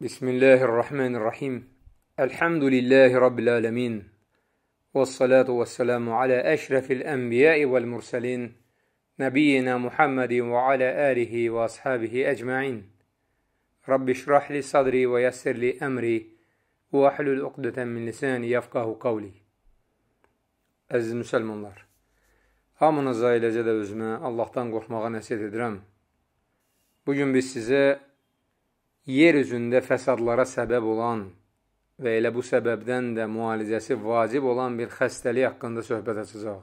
Bismillahirrahmanirrahim. Elhamdülillahi Rabbil alemin. Və salatu və selamu alə əşrəfil ənbiyəi vəl mürsəlin. Nəbiyyina Muhammedin və alə əlihi və ashabihi əcməin. Rabbi şrahli sadri və yəssirli əmri və əhlül uqdətən min lisani yafqahu qavli. Əziz müsəlmanlar, hamınıza eləcə də özümə Allahdan qorxmağa nəsiyyət edirəm. Bugün biz sizə yer üzündə fəsadlara səbəb olan və elə bu səbəbdən də müalicəsi vacib olan bir xəstəlik haqqında söhbət açacaq.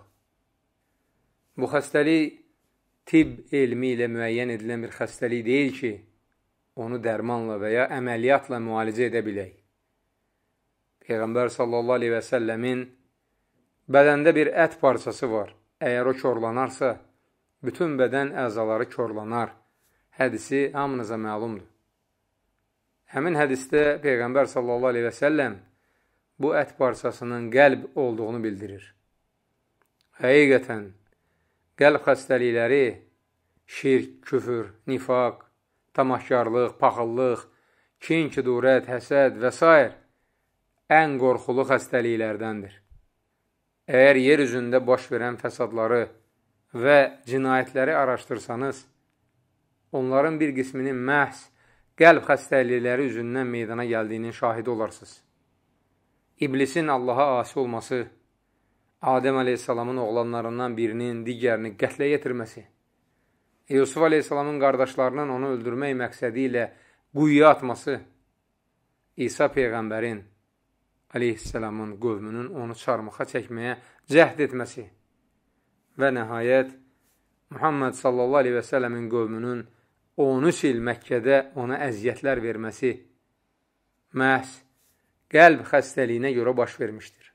Bu xəstəlik tibb elmi ilə müəyyən edilən bir xəstəlik deyil ki, onu dərmanla və ya əməliyyatla müalicə edə bilək. Peyğəmbər sallallahu aleyhi və səlləmin bədəndə bir ət parçası var. Əgər o korlanarsa, bütün bədən əzaları korlanar. Hədisi hamınıza məlumdur. Həmin hədisdə Peyğəmbər sallallahu aleyhi və səlləm bu ət parçasının qəlb olduğunu bildirir. Həqiqətən, qəlb xəstəlikləri, şirk, küfür, nifaq, tamahkarlıq, paxıllıq, kin, kidurət, həsəd və s. ən qorxulu xəstəliklərdəndir. Əgər yer üzündə baş verən fəsadları və cinayətləri araşdırsanız, onların bir qismini məhz qəlb xəstəlikləri üzündən meydana gəldiyinin şahidi olarsınız. İblisin Allaha asi olması, Adəm əleyhissalamın oğlanlarından birinin digərini qətlə yetirməsi, Yusuf əleyhissalamın qardaşlarının onu öldürmək məqsədi ilə quyuya atması, İsa Peyğəmbərin əleyhissalamın qövmünün onu çarmıxa çəkməyə cəhd etməsi və nəhayət Muhammed sallallahu aleyhi və sələmin qövmünün 13 il Məkkədə ona əziyyətlər verməsi məhz qəlb xəstəliyinə görə baş vermişdir.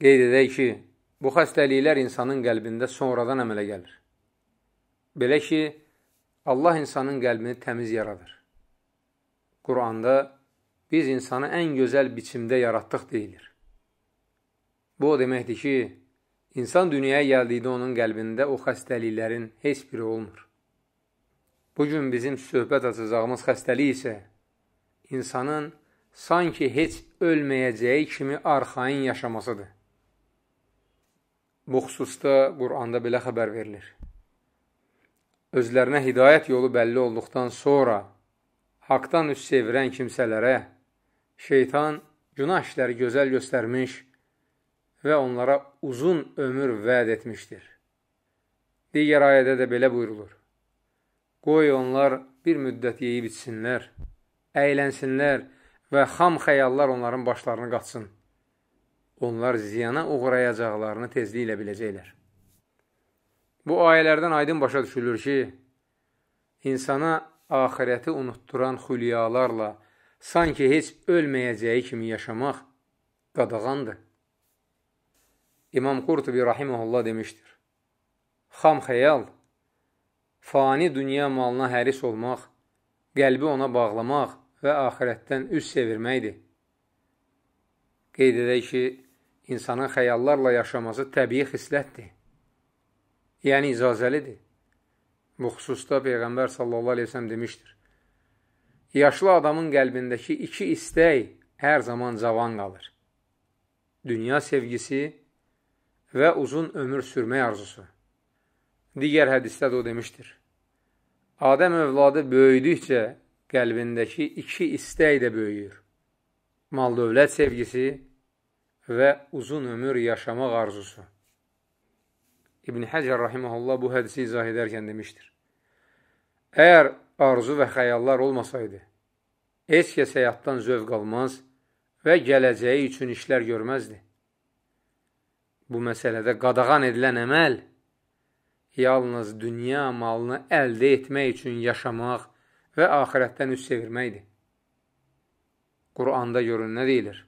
Qeyd edək ki, bu xəstəliklər insanın qəlbində sonradan əmələ gəlir. Belə ki, Allah insanın qəlbini təmiz yaradır. Quranda biz insanı ən gözəl biçimdə yaratdıq deyilir. Bu o deməkdir ki, insan dünyaya gəldikdə onun qəlbində o xəstəliklərin heç biri olmur. Bugün bizim söhbət açacağımız xəstəlik isə insanın sanki heç ölməyəcəyi kimi arxain yaşamasıdır. Bu xüsusda Quranda belə xəbər verilir. Özlərinə hidayət yolu bəlli olduqdan sonra haqdan üst sevirən kimsələrə şeytan günah işləri gözəl göstərmiş və onlara uzun ömür vəd etmişdir. Digər ayədə də belə buyurulur. Qoy onlar bir müddət yeyib içsinlər, əylənsinlər və xam xəyallar onların başlarını qaçsın. Onlar ziyana uğrayacaqlarını tezliklə biləcəklər. Bu ayələrdən aydın başa düşülür ki, insana axirəti unutduran xülyalarla sanki heç ölməyəcəyi kimi yaşamaq qadağandır. İmam Qurtubi rahimehullah demişdir. Xam xəyal fani dünya malına həris olmaq, qəlbi ona bağlamaq və axirətdən üz sevirməkdir. Qeyd edək ki, insanın xəyallarla yaşaması təbii xislətdir. Yəni, icazəlidir. Bu xüsusda Peyğəmbər sallallahu aleyhi sələm demişdir. Yaşlı adamın qəlbindəki iki istək hər zaman cavan qalır. Dünya sevgisi və uzun ömür sürmək arzusu. Digər hədisdə də o demişdir. Adəm övladı böyüdükcə qəlbindəki iki istək də böyüyür. Mal dövlət sevgisi və uzun ömür yaşamaq arzusu. İbn Həcər rahimehullah bu hədisi izah edərkən demişdir. Əgər arzu və xəyallar olmasaydı, heç kəs həyatdan zövq almaz və gələcəyi üçün işlər görməzdi. Bu məsələdə qadağan edilən əməl – yalnız dünya malını əldə etmək üçün yaşamaq və axirətdən üz çevirməkdir. Quranda görün nə deyilir?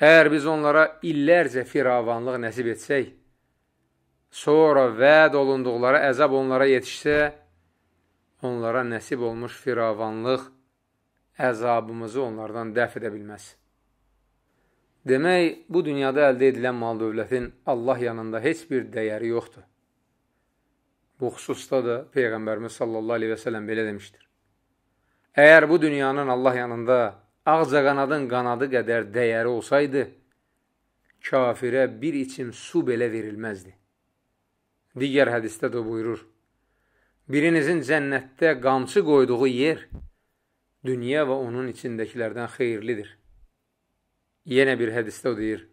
Əgər biz onlara illərcə firavanlıq nəsib etsək, sonra vəd olunduqları əzab onlara yetişsə, onlara nəsib olmuş firavanlıq əzabımızı onlardan dəf edə bilməz. Demək, bu dünyada əldə edilən mal dövlətin Allah yanında heç bir dəyəri yoxdur. Bu xüsusda da Peyğəmbərimiz sallallahu aleyhi və sələm belə demişdir. Əgər bu dünyanın Allah yanında ağcaqanadın qanadı qədər dəyəri olsaydı, kafirə bir içim su belə verilməzdi. Digər hədistə də buyurur, birinizin cənnətdə qamçı qoyduğu yer, dünya və onun içindəkilərdən xeyirlidir. Yenə bir hədistə o deyir,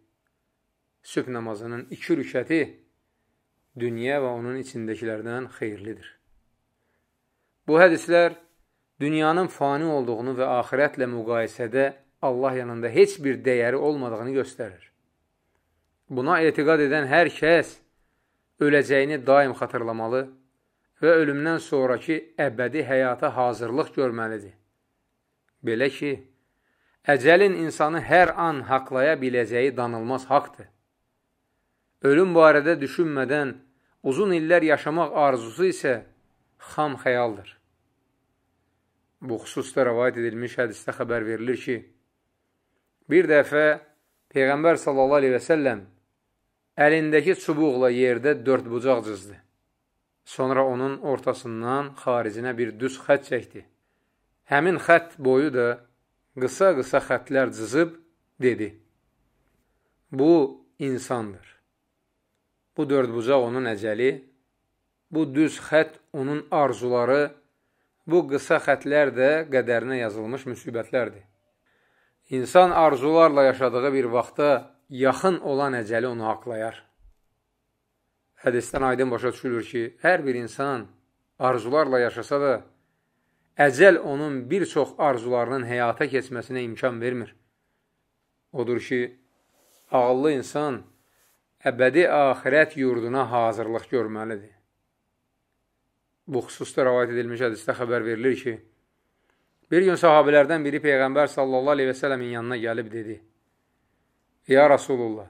sübh namazının iki rükəti dünya və onun içindəkilərdən xeyirlidir. Bu hədislər dünyanın fani olduğunu və axirətlə müqayisədə Allah yanında heç bir dəyəri olmadığını göstərir. Buna etiqad edən hər kəs öləcəyini daim xatırlamalı və ölümdən sonraki əbədi həyata hazırlıq görməlidir. Belə ki, əcəlin insanı hər an haqlaya biləcəyi danılmaz haqdır. Ölüm barədə düşünmədən uzun illər yaşamaq arzusu isə xam xəyaldır. Bu xüsusda rəvayət edilmiş hədisdə xəbər verilir ki, bir dəfə Peyğəmbər sallallahu aleyhi və səlləm əlindəki çubuqla yerdə dörd bucaq cızdı. Sonra onun ortasından xaricinə bir düz xət çəkdi. Həmin xət boyu da qısa-qısa xətlər cızıb dedi, bu insandır. Bu dörd bucaq onun əcəli, bu düz xət onun arzuları, bu qısa xətlər də qədərinə yazılmış müsibətlərdir. İnsan arzularla yaşadığı bir vaxtda yaxın olan əcəli onu haqlayar. Hədisdən aydın başa düşülür ki, hər bir insan arzularla yaşasa da, əcəl onun bir çox arzularının həyata keçməsinə imkan vermir. Odur ki, ağıllı insan əbədi axirət yurduna hazırlıq görməlidir. Bu xüsusda rəvayət edilmiş hədisdə xəbər verilir ki, bir gün sahabilərdən biri Peyğəmbər sallallahu aleyhi və sələmin yanına gəlib dedi, Ya Rasulullah,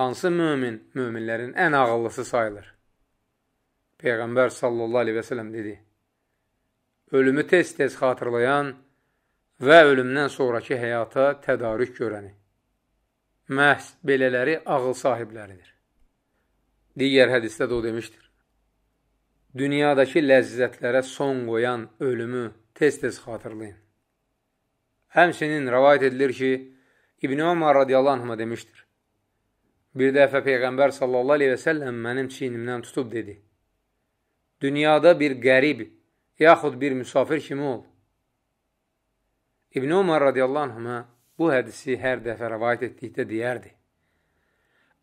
hansı mümin müminlərin ən ağıllısı sayılır? Peyğəmbər sallallahu aleyhi və sələm dedi, ölümü tez-tez xatırlayan və ölümdən sonraki həyata tədarük görəni məhz belələri ağıl sahibləridir. Digər hədisdə də o demişdir. Dünyadakı ləzzətlərə son qoyan ölümü tez-tez xatırlayın. Həmsinin rəvayət edilir ki, İbn Ömər radiyallahu anhuma demişdir. Bir dəfə Peyğəmbər sallallahu aleyhi və səlləm mənim çiynimdən tutub dedi. Dünyada bir qərib, yaxud bir müsafir kimi ol. İbn Ömər radiyallahu anhuma bu hədisi hər dəfə rəvayət etdikdə deyərdi.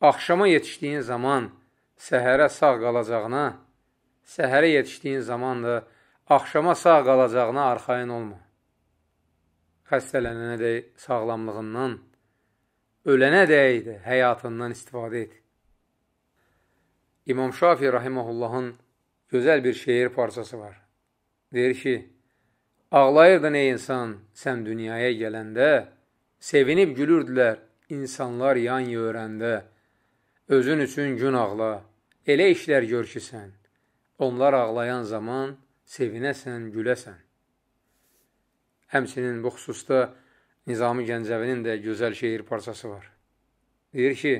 Axşama yetişdiyin zaman səhərə sağ qalacağına, səhərə yetişdiyin zaman da axşama sağ qalacağına arxayın olma. Xəstələnənə də sağlamlığından, ölənə dəy də həyatından istifadə et. İmam Şafi rahimehullahın gözəl bir şeir parçası var. Deyir ki, ağlayırdın ey insan, sən dünyaya gələndə, Sevinib gülürdülər insanlar yan yörəndə, özün üçün gün ağla, elə işlər gör ki sən. Onlar ağlayan zaman sevinəsən, güləsən. Həmsinin bu xüsusda Nizami Gəncəvinin də gözəl şeir parçası var. Deyir ki,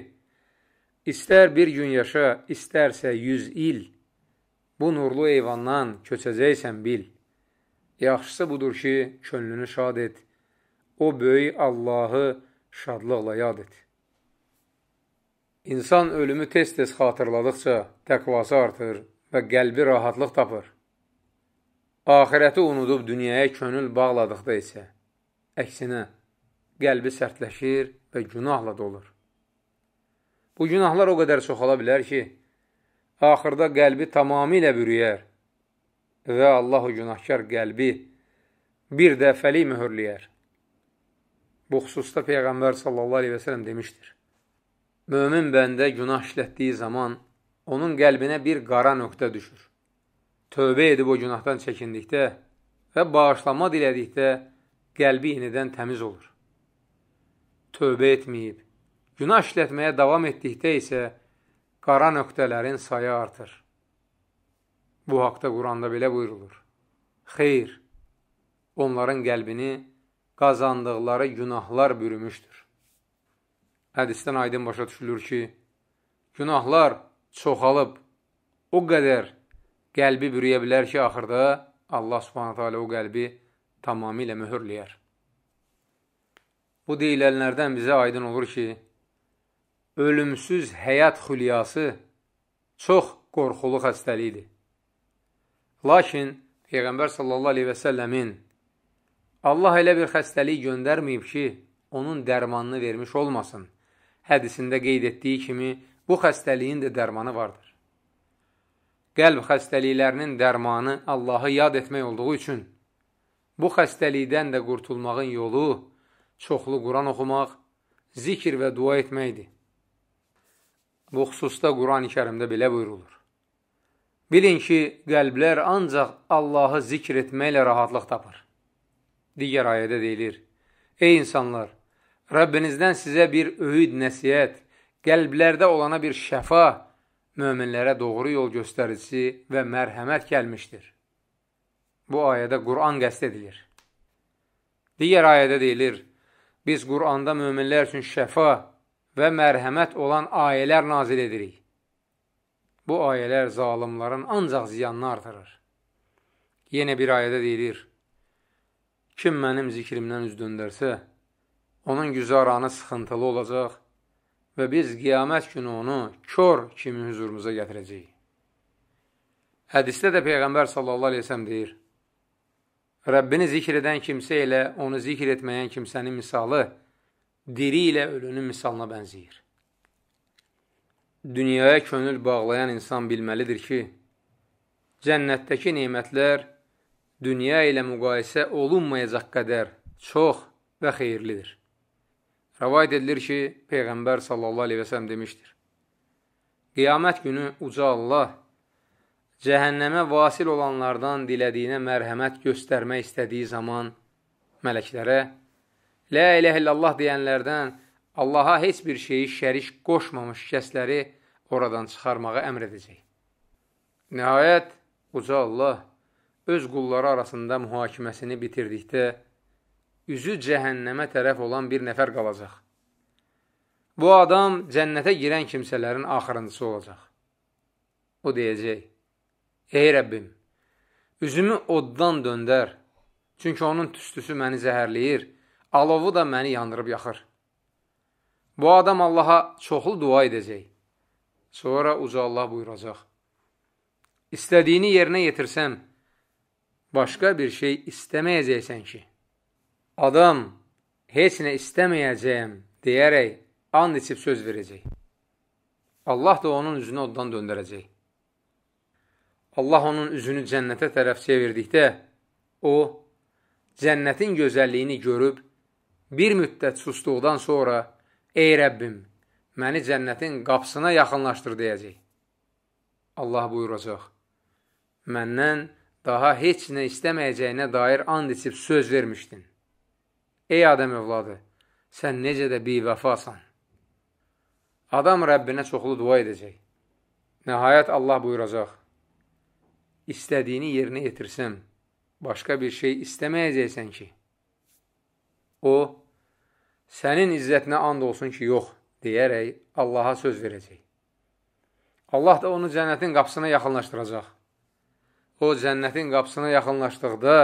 istər bir gün yaşa, istərsə yüz il, bu nurlu eyvandan köçəcəksən bil. Yaxşısı budur ki, könlünü şad et, o böyük Allahı şadlıqla yad et. İnsan ölümü tez-tez xatırladıqca təqvası artır və qəlbi rahatlıq tapır. Ahirəti unudub dünyaya könül bağladıqda isə, əksinə, qəlbi sərtləşir və günahla dolur. Bu günahlar o qədər çoxala bilər ki, axırda qəlbi tamamilə bürüyər və Allah o günahkar qəlbi bir dəfəli möhürləyər. Bu xüsusda Peyğəmbər sallallahu aleyhi və sələm demişdir. Mömin bəndə günah işlətdiyi zaman onun qəlbinə bir qara nöqtə düşür. Tövbə edib o günahdan çəkindikdə və bağışlanma dilədikdə qəlbi yenidən təmiz olur. Tövbə etməyib, günah işlətməyə davam etdikdə isə qara nöqtələrin sayı artır. Bu haqda Quranda belə buyurulur. Xeyr, onların qəlbini qazandıqları günahlar bürümüşdür. Hədisdən aydın başa düşülür ki, günahlar çoxalıb, o qədər qəlbi bürüyə bilər ki, axırda Allah subhanətə alə o qəlbi tamamilə möhürləyər. Bu deyilənlərdən bizə aydın olur ki, ölümsüz həyat xüliyası çox qorxulu xəstəlikdir. Lakin Peyğəmbər sallallahu aleyhi və səlləmin Allah elə bir xəstəlik göndərməyib ki, onun dərmanını vermiş olmasın. Hədisində qeyd etdiyi kimi, bu xəstəliyin də dərmanı vardır. Qəlb xəstəliklərinin dərmanı Allahı yad etmək olduğu üçün, bu xəstəlikdən də qurtulmağın yolu çoxlu Quran oxumaq, zikir və dua etməkdir. Bu xüsusda Quran-ı kərimdə belə buyurulur. Bilin ki, qəlblər ancaq Allahı zikr etməklə rahatlıq tapır. Digər ayədə deyilir, Ey insanlar, Rəbbinizdən sizə bir öyüd, nəsiyyət, qəlblərdə olana bir şəfa, möminlərə doğru yol göstəricisi və mərhəmət gəlmişdir. Bu ayədə Qur'an qəst edilir. Digər ayədə deyilir, biz Qur'anda möminlər üçün şəfa və mərhəmət olan ayələr nazil edirik. Bu ayələr zalimların ancaq ziyanını artırır. Yenə bir ayədə deyilir, Kim mənim zikrimdən üz döndərsə, onun güzaranı sıxıntılı olacaq və biz qiyamət günü onu kör kimi hüzurumuza gətirəcəyik. Hədisdə də Peyğəmbər sallallahu aleyhi səm deyir, Rəbbini zikr edən kimsə ilə onu zikr etməyən kimsənin misalı diri ilə ölünün misalına bənziyir. Dünyaya könül bağlayan insan bilməlidir ki, cənnətdəki neymətlər dünya ilə müqayisə olunmayacaq qədər çox və xeyirlidir. Rəvayət edilir ki, Peyğəmbər sallallahu aleyhi və sələm demişdir. Qiyamət günü uca Allah cəhənnəmə vasil olanlardan dilədiyinə mərhəmət göstərmək istədiyi zaman mələklərə Lə ilə illallah deyənlərdən Allaha heç bir şeyi şərik qoşmamış kəsləri oradan çıxarmağa əmr edəcək. Nəhayət, uca Allah öz qulları arasında mühakiməsini bitirdikdə üzü cəhənnəmə tərəf olan bir nəfər qalacaq. Bu adam cənnətə girən kimsələrin axırıncısı olacaq. O deyəcək, Ey Rəbbim, üzümü oddan döndər, çünki onun tüstüsü məni zəhərləyir, alovu da məni yandırıb yaxır. Bu adam Allaha çoxlu dua edəcək. Sonra uca Allah buyuracaq, İstədiyini yerinə yetirsəm, başqa bir şey istəməyəcəksən ki, adam heç nə istəməyəcəyəm deyərək and içib söz verəcək. Allah da onun üzünü oddan döndərəcək. Allah onun üzünü cənnətə tərəf çevirdikdə, o, cənnətin gözəlliyini görüb, bir müddət sustuqdan sonra, ey Rəbbim, məni cənnətin qapısına yaxınlaşdır deyəcək. Allah buyuracaq, məndən daha heç nə istəməyəcəyinə dair and içib söz vermişdin. Ey Adəm övladı, sən necə də bivəfasan. Adam Rəbbinə çoxlu dua edəcək. Nəhayət Allah buyuracaq, istədiyini yerinə yetirsəm, başqa bir şey istəməyəcəksən ki, o, sənin izzətinə and olsun ki, yox, deyərək Allaha söz verəcək. Allah da onu cənnətin qapısına yaxınlaşdıracaq. O cənnətin qapısına yaxınlaşdıqda,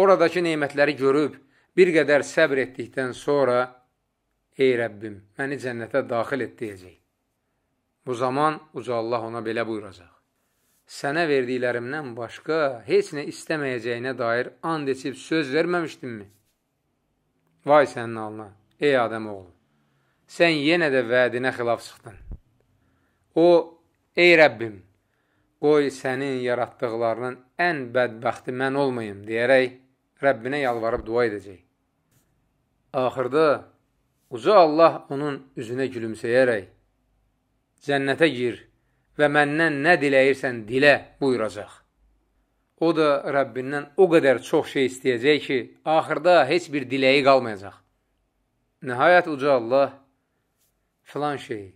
oradakı neymətləri görüb, bir qədər səbr etdikdən sonra, ey Rəbbim, məni cənnətə daxil et deyəcək. Bu zaman uca Allah ona belə buyuracaq. Sənə verdiklərimdən başqa heç nə istəməyəcəyinə dair and içib söz verməmişdinmi? Vay sənin alına, ey Adəm oğlu, sən yenə də vədinə xilaf çıxdın. O, ey Rəbbim, qoy sənin yaratdıqlarının ən bədbəxti mən olmayım deyərək Rəbbinə yalvarıb dua edəcək. Axırda uca Allah onun üzünə gülümsəyərək cənnətə gir və məndən nə diləyirsən dilə buyuracaq. O da Rəbbindən o qədər çox şey istəyəcək ki, axırda heç bir diləyi qalmayacaq. Nəhayət uca Allah filan şeyi,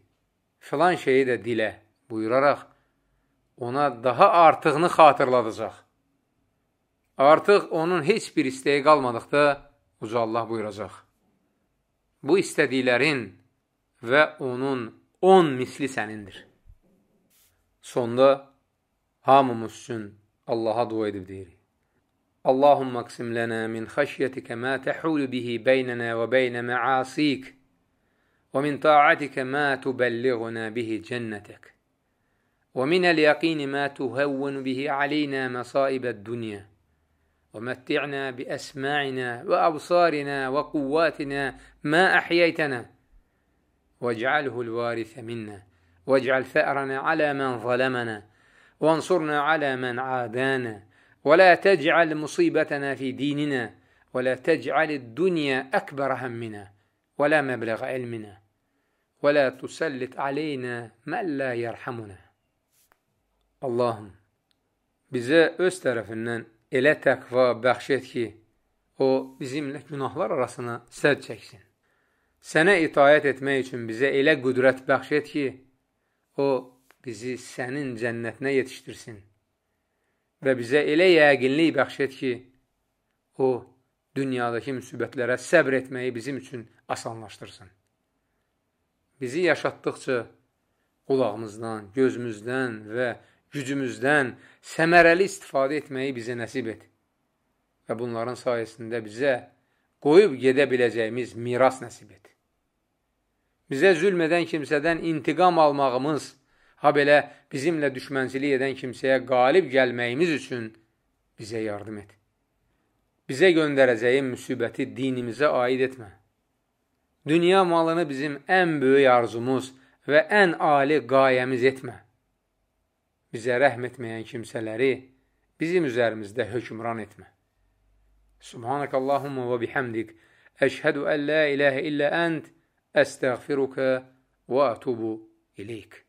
filan şeyi də dilə buyuraraq ona daha artığını xatırladacaq. Artıq onun heç bir istəyi qalmadıqda Uca Allah buyuracaq. Bu istədiklərin və onun 10 on misli sənindir. Sonda hamımız üçün Allaha dua edib deyirik. اللهم اقسم لنا من خشيتك ما تحول به بيننا وبين معاصيك ومن طاعتك ما تبلغنا به جنتك ومن اليقين ما تهون به علينا مصائب الدنيا ومتعنا بأسماعنا وأبصارنا وقواتنا ما أحييتنا واجعله الوارث منا واجعل ثأرنا على من ظلمنا وانصرنا على من عادانا ولا تجعل مصيبتنا في ديننا ولا تجعل الدنيا أكبر همنا ولا مبلغ علمنا ولا تسلط علينا من لا يرحمنا Allahım, bizə öz tərəfindən elə təqva bəxş et ki, o bizimlə günahlar arasına sədd çəksin. Sənə itayət etmək üçün bizə elə qüdrət bəxş et ki, o bizi sənin cənnətinə yetişdirsin və bizə elə yəqinlik bəxş et ki, o dünyadakı müsibətlərə səbr etməyi bizim üçün asanlaşdırsın. Bizi yaşatdıqca qulağımızdan, gözümüzdən və gücümüzdən səmərəli istifadə etməyi bizə nəsib et. Və bunların sayəsində bizə qoyub gedə biləcəyimiz miras nəsib et. Bizə zülm edən kimsədən intiqam almağımız, ha belə bizimlə düşmənçilik edən kimsəyə qalib gəlməyimiz üçün bizə yardım et. Bizə göndərəcəyin müsibəti dinimizə aid etmə. Dünya malını bizim ən böyük arzumuz və ən ali qayəmiz etmə bizə rəhm etməyən kimsələri bizim üzərimizdə hökmran etmə. Subhanakallahumma və bihamdik. Əşhədu ən la iləhə illə ənd. Əstəğfiruka və ətubu ileyk.